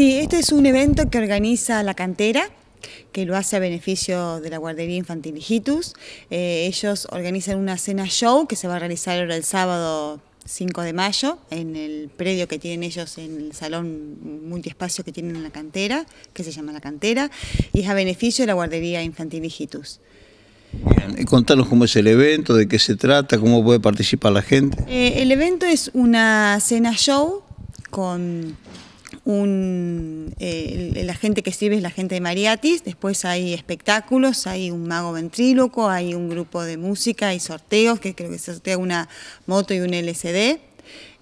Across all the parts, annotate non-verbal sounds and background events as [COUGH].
Sí, este es un evento que organiza la cantera que lo hace a beneficio de la guardería infantil Hijitus. Eh, ellos organizan una cena show que se va a realizar el sábado 5 de mayo en el predio que tienen ellos en el salón multiespacio que tienen en la cantera, que se llama La Cantera, y es a beneficio de la guardería infantil Hijitus. Bien, y contanos cómo es el evento, de qué se trata, cómo puede participar la gente. Eh, el evento es una cena show con un, eh, la gente que sirve es la gente de Mariatis, después hay espectáculos, hay un mago ventríloco, hay un grupo de música, hay sorteos, que creo que se sortea una moto y un LCD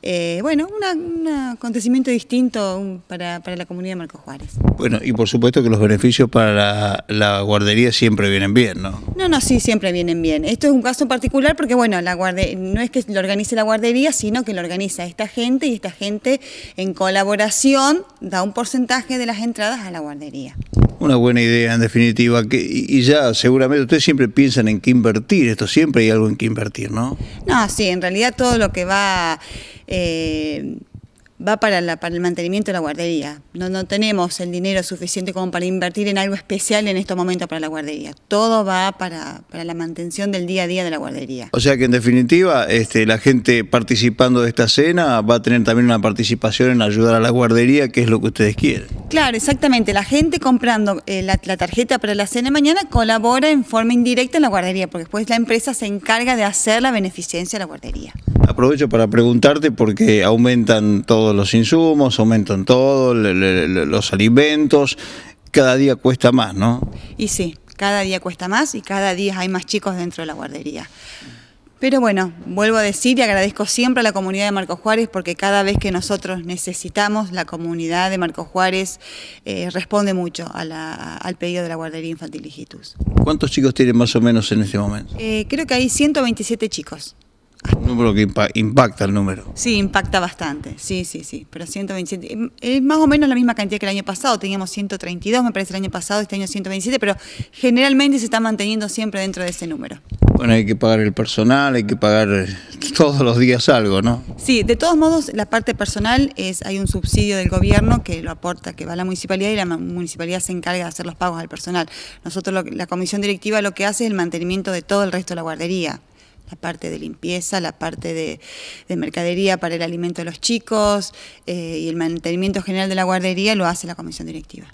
eh, bueno, un acontecimiento distinto para, la comunidad de Marcos Juárez. Bueno, y por supuesto que los beneficios para la, guardería siempre vienen bien, ¿no? No, no, sí, siempre vienen bien. Esto es un caso particular porque, bueno, la no es que lo organice la guardería, sino que lo organiza esta gente y esta gente en colaboración da un porcentaje de las entradas a la guardería. Una buena idea, en definitiva. Que, y ya, seguramente, ustedes siempre piensan en qué invertir, esto siempre hay algo en qué invertir, ¿no? No, sí, en realidad todo lo que va... Eh, va para, para el mantenimiento de la guardería. No, no tenemos el dinero suficiente como para invertir en algo especial en estos momentos para la guardería. Todo va para, la mantención del día a día de la guardería. O sea que en definitiva, este, la gente participando de esta cena va a tener también una participación en ayudar a la guardería, que es lo que ustedes quieren. Claro, exactamente. La gente comprando eh, la, la, tarjeta para la cena de mañana colabora en forma indirecta en la guardería, porque después la empresa se encarga de hacer la beneficencia de la guardería. Aprovecho para preguntarte porque aumentan todos los insumos, aumentan todos los alimentos, cada día cuesta más, ¿no? Y sí, cada día cuesta más y cada día hay más chicos dentro de la guardería. Pero bueno, vuelvo a decir y agradezco siempre a la comunidad de Marco Juárez porque cada vez que nosotros necesitamos, la comunidad de Marco Juárez eh, responde mucho al pedido de la guardería infantil Hijitus. ¿Cuántos chicos tienen más o menos en este momento? Eh, creo que hay 127 chicos número que impacta el número. Sí, impacta bastante, sí, sí, sí, pero 127, em, es más o menos la misma cantidad que el año pasado, teníamos 132, me parece el año pasado, este año 127, pero generalmente se está manteniendo siempre dentro de ese número. Bueno, hay que pagar el personal, hay que pagar eh, [LAUGHS] todos los días algo, ¿no? Sí, de todos modos, la parte personal es, hay un subsidio del gobierno que lo aporta, que va a la municipalidad y la municipalidad se encarga de hacer los pagos al personal. Nosotros, la comisión directiva lo que hace es el mantenimiento de todo el resto de la guardería la parte de limpieza, la parte de, mercadería para el alimento de los chicos eh, y el mantenimiento general de la guardería lo hace la comisión directiva.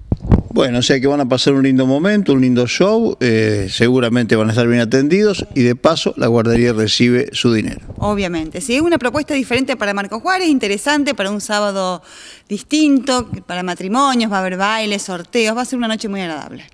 Bueno, o sea que van a pasar un lindo momento, un lindo show, eh, seguramente van a estar bien atendidos y de paso la guardería recibe su dinero. Obviamente, si es una propuesta diferente para Marco Juárez, interesante para un sábado distinto, para matrimonios, va a haber bailes, sorteos, va a ser una noche muy agradable.